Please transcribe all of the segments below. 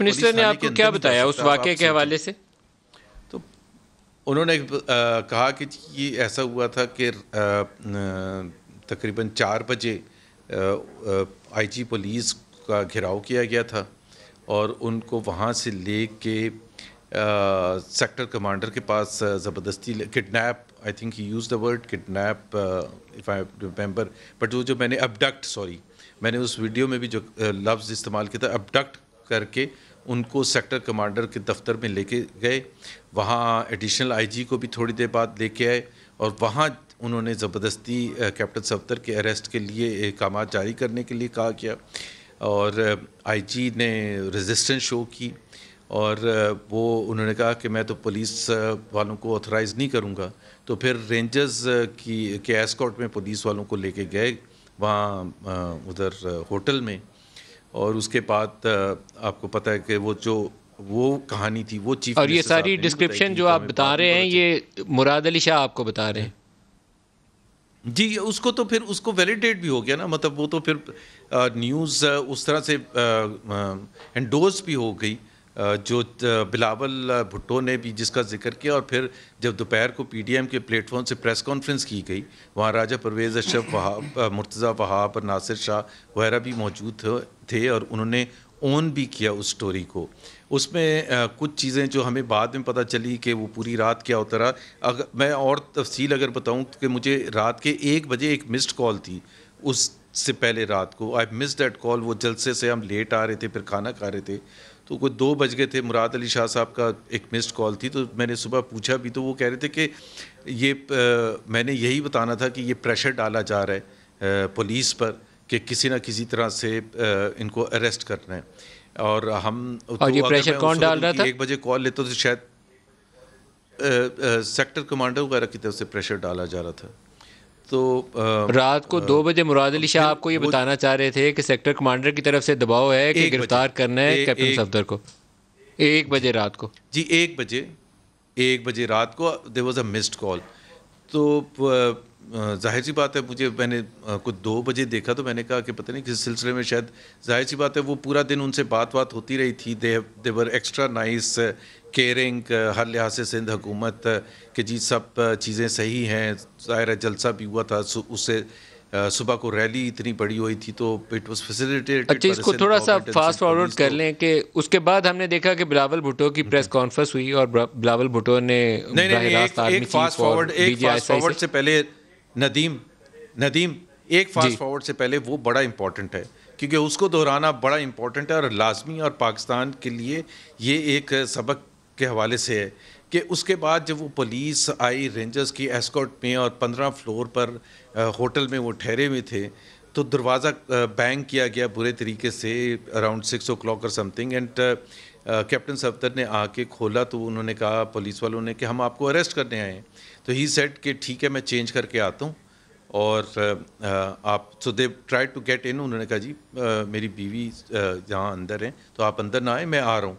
Minister ने आपको क्या बताया उस वाक्य के हवाले से तो उन्होंने कहा कि ये ऐसा हुआ था कि तकरीबन चार बजे आईजी पुलिस का घेराव किया गया था और उनको वहाँ से ले के सेक्टर कमांडर के पास ज़बरदस्ती kidnap I think he use the word kidnap if I remember but वो जो मैंने अबडक्ट सॉरी मैंने उस वीडियो में भी जो लफ्ज़ इस्तेमाल किया था अबडक्ट करके उनको सेक्टर कमांडर के दफ्तर में लेके गए वहाँ एडिशनल आईजी को भी थोड़ी देर बाद लेके आए और वहाँ उन्होंने ज़बरदस्ती कैप्टन सफ्तर के अरेस्ट के लिए अहकाम जारी करने के लिए कहा गया और आईजी ने रेजिस्टेंस शो की और वो उन्होंने कहा कि मैं तो पुलिस वालों को ऑथराइज़ नहीं करूँगा तो फिर रेंजर्स की के एस्कॉट में पुलिस वालों को लेके गए वहाँ उधर होटल में और उसके बाद आपको पता है कि वो जो वो कहानी थी वो चीफ और ये सारी डिस्क्रिप्शन जो आप बता रहे हैं ये मुराद अली शाह आपको बता रहे हैं जी उसको तो फिर उसको वैलिडेट भी हो गया ना मतलब वो तो फिर न्यूज़ उस तरह से एंडोज भी हो गई जो बिलावल भुट्टो ने भी जिसका जिक्र किया और फिर जब दोपहर को पीडीएम के प्लेटफॉर्म से प्रेस कॉन्फ्रेंस की गई वहाँ राजा परवेज़ अशरफ वहाब मुर्तज़ा वहाब और नासिर शाह वगैरह भी मौजूद थे और उन्होंने ओन भी किया उस स्टोरी को उसमें कुछ चीज़ें जो हमें बाद में पता चली कि वो पूरी रात क्या होता रहा अगर मैं और तफसील अगर बताऊँ तो कि मुझे रात के एक बजे एक मिस्ड कॉल थी उससे पहले रात को आई मिस डैट कॉल वो जलसे से हम लेट आ रहे थे फिर खाना खा रहे थे तो कोई दो बज गए थे मुराद अली शाह साहब का एक मिस्ड कॉल थी तो मैंने सुबह पूछा भी तो वो कह रहे थे कि ये आ, मैंने यही बताना था कि ये प्रेशर डाला जा रहा है पुलिस पर कि किसी ना किसी तरह से आ, इनको अरेस्ट करना है और हम तो और ये प्रेशर कौन डाल रहा था एक बजे कॉल लेते तो शायद आ, सेक्टर कमांडर वगैरह की तरफ से प्रेशर डाला जा रहा था तो आ, रात को दो बजे मुराद अली शाह आपको ये बताना चाह रहे थे कि सेक्टर कमांडर की तरफ से दबाव है कि गिरफ्तार करना है कैप्टन सफदर को एक बजे रात को जी एक बजे एक बजे रात को देर वॉज तो, अ मिस्ड कॉल तो जाहिर सी बात है मुझे मैंने कुछ दो बजे देखा तो मैंने कहा कि पता नहीं किस सिलसिले में शायद जाहिर सी बात है वो पूरा दिन उनसे बात बात होती रही थी दे देवर एक्स्ट्रा नाइस केयरिंग हर लिहाज से सिंध हुकूमत कि जी सब चीज़ें सही हैं ज़ाहिर जलसा भी हुआ था उससे सुबह को रैली इतनी बड़ी हुई थी तो इट वॉज फैसिलिटेटेड अच्छा इसको थोड़ा सा फास्ट फॉरवर्ड कर लें कि उसके बाद हमने देखा कि बिलावल भुट्टो की प्रेस हम्म। कॉन्फ्रेंस हुई और बिलावल भुट्टो ने नहीं नहीं, एक फास्ट फॉरवर्ड एक फास्ट फॉरवर्ड से पहले नदीम नदीम एक फास्ट फॉरवर्ड से पहले वो बड़ा इम्पॉर्टेंट है क्योंकि उसको दोहराना बड़ा इम्पॉर्टेंट है और लाजमी और पाकिस्तान के लिए ये एक सबक के हवाले से है कि उसके बाद जब वो पुलिस आई रेंजर्स की एस्कॉट में और पंद्रह फ्लोर पर होटल में वो ठहरे हुए थे तो दरवाज़ा बैंग किया गया बुरे तरीके से अराउंड सिक्स ओ क्लॉक और समथिंग एंड कैप्टन सफदर ने आके खोला तो उन्होंने कहा पुलिस वालों ने कि हम आपको अरेस्ट करने आए हैं तो ही सेट कि ठीक है मैं चेंज करके आता हूँ और uh, आप so they try to get in उन्होंने कहा जी uh, मेरी बीवी जहाँ अंदर हैं तो आप अंदर ना आए मैं आ रहा हूँ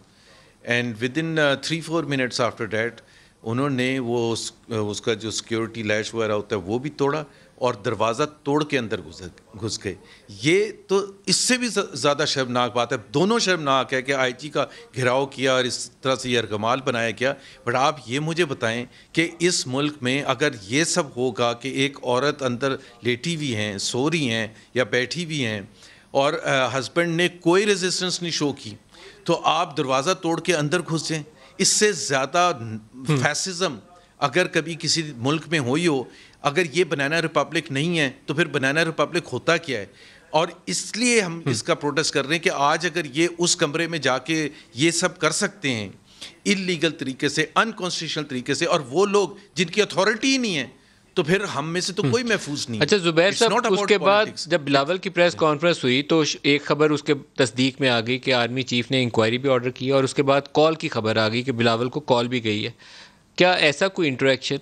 and within three four minutes after that उन्होंने वो उस, उसका जो सिक्योरिटी लैश वगैरह होता है वो भी तोड़ा और दरवाज़ा तोड़ के अंदर घुस घुस गए ये तो इससे भी ज़्यादा शर्मनाक बात है दोनों शर्मनाक है कि आईजी का घिराव किया और इस तरह से यह अरगमाल बनाया गया बट आप ये मुझे बताएं कि इस मुल्क में अगर ये सब होगा कि एक औरत अंदर लेटी हुई हैं सो रही हैं या बैठी हुई हैं और हस्बैंड ने कोई रेजिस्टेंस नहीं शो की तो आप दरवाज़ा तोड़ के अंदर घुस जाएँ इससे ज़्यादा हम्म। फैसिज़म अगर कभी किसी मुल्क में हो ही हो अगर ये बनाना रिपब्लिक नहीं है तो फिर बनाना रिपब्लिक होता क्या है और इसलिए हम हम्म। इसका प्रोटेस्ट कर रहे हैं कि आज अगर ये उस कमरे में जाके ये सब कर सकते हैं इलीगल तरीके से अनकॉन्स्टिट्यूशनल तरीके से और वो लोग जिनकी अथॉरिटी ही नहीं है तो फिर हम में से तो हम्म। कोई महफूज नहीं अच्छा जुबैर साहब उसके बाद जब बिलावल की प्रेस कॉन्फ्रेंस हुई तो एक खबर उसके तस्दीक में आ गई कि आर्मी चीफ ने इंक्वायरी भी ऑर्डर की और उसके बाद कॉल की खबर आ गई कि बिलावल को कॉल भी गई है क्या ऐसा कोई इंटरेक्शन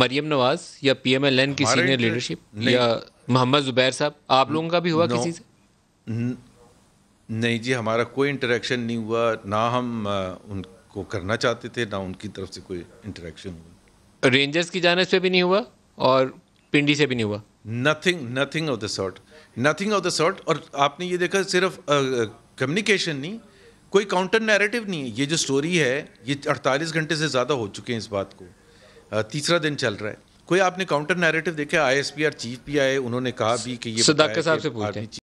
मरियम नवाज या पी एम एल एन की सीनियर लीडरशिप या मोहम्मद जुबैर साहब आप लोगों का भी हुआ किसी से नहीं जी हमारा कोई इंटरेक्शन नहीं हुआ ना हम उनको करना चाहते थे ना उनकी तरफ से कोई इंटरेक्शन हुआ रेंजर्स की जानब से भी नहीं हुआ और पिंडी से भी नहीं हुआ nothing nothing of the sort nothing of the sort और आपने ये देखा सिर्फ कम्युनिकेशन नहीं कोई काउंटर नैरेटिव नहीं है ये जो स्टोरी है ये 48 घंटे से ज़्यादा हो चुके हैं इस बात को तीसरा दिन चल रहा है कोई आपने काउंटर नैरेटिव देखा I S P R chief भी आए उन्होंने कहा भी कि ये साहब से हैं